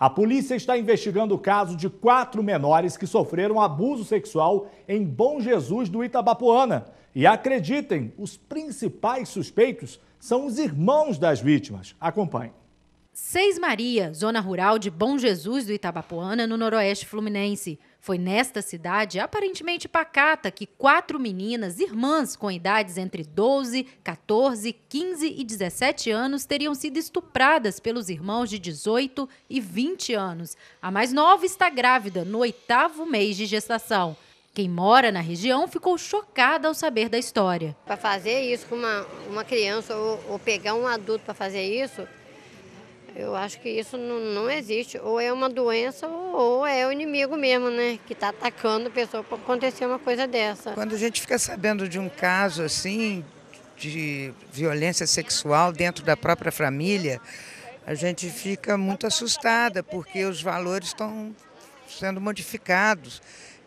A polícia está investigando o caso de quatro menores que sofreram abuso sexual em Bom Jesus do Itabapoana. E acreditem, os principais suspeitos são os irmãos das vítimas. Acompanhe. Seis Maria, zona rural de Bom Jesus do Itabapoana, no noroeste fluminense. Foi nesta cidade aparentemente pacata que quatro meninas, irmãs com idades entre 12, 14, 15 e 17 anos, teriam sido estupradas pelos irmãos de 18 e 20 anos. A mais nova está grávida no oitavo mês de gestação. Quem mora na região ficou chocada ao saber da história. Para fazer isso com uma, uma criança ou, ou pegar um adulto para fazer isso, eu acho que isso não, não existe. Ou é uma doença ou, ou é o inimigo mesmo, né? Que está atacando a pessoa para acontecer uma coisa dessa. Quando a gente fica sabendo de um caso assim, de violência sexual dentro da própria família, a gente fica muito assustada, porque os valores estão sendo modificados.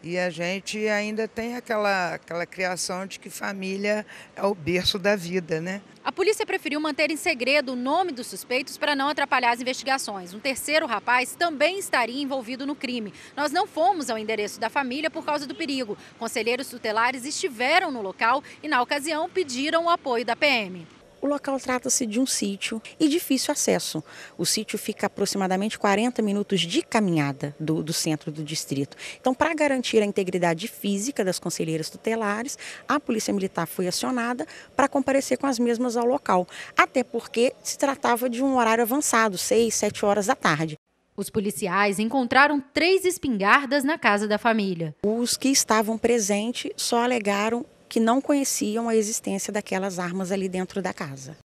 E a gente ainda tem aquela, aquela criação de que família é o berço da vida, né? A polícia preferiu manter em segredo o nome dos suspeitos para não atrapalhar as investigações. Um terceiro rapaz também estaria envolvido no crime. Nós não fomos ao endereço da família por causa do perigo. Conselheiros tutelares estiveram no local e, na ocasião, pediram o apoio da PM. O local trata-se de um sítio e difícil acesso. O sítio fica aproximadamente 40 minutos de caminhada do, do centro do distrito. Então, para garantir a integridade física das conselheiras tutelares, a Polícia Militar foi acionada para comparecer com as mesmas ao local, até porque se tratava de um horário avançado, 6, 7 horas da tarde. Os policiais encontraram três espingardas na casa da família. Os que estavam presentes só alegaram que não conheciam a existência daquelas armas ali dentro da casa.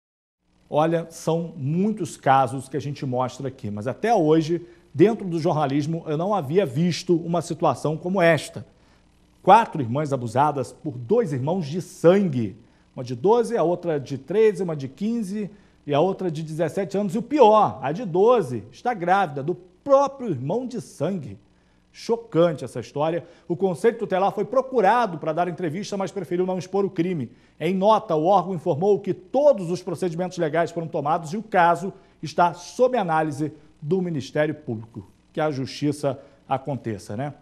Olha, são muitos casos que a gente mostra aqui, mas até hoje, dentro do jornalismo, eu não havia visto uma situação como esta. Quatro irmãs abusadas por dois irmãos de sangue. Uma de 12, a outra de 13, uma de 15 e a outra de 17 anos. E o pior, a de 12 está grávida do próprio irmão de sangue. Chocante essa história. O Conselho Tutelar foi procurado para dar entrevista, mas preferiu não expor o crime. Em nota, o órgão informou que todos os procedimentos legais foram tomados e o caso está sob análise do Ministério Público. Que a justiça aconteça, né?